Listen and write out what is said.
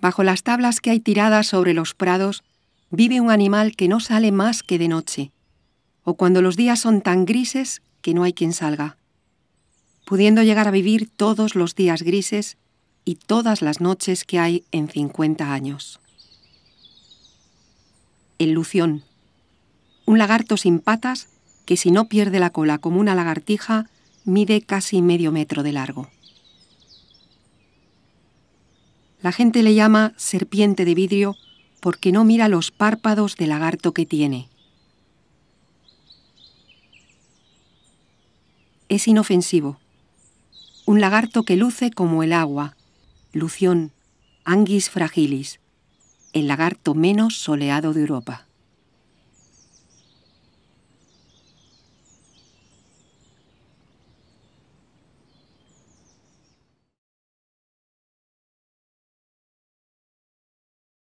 Bajo las tablas que hay tiradas sobre los prados, vive un animal que no sale más que de noche, o cuando los días son tan grises que no hay quien salga. Pudiendo llegar a vivir todos los días grises y todas las noches que hay en 50 años. El lución. Un lagarto sin patas que si no pierde la cola como una lagartija, mide casi medio metro de largo. La gente le llama serpiente de vidrio porque no mira los párpados del lagarto que tiene. Es inofensivo. Un lagarto que luce como el agua, lución, anguis fragilis, el lagarto menos soleado de Europa.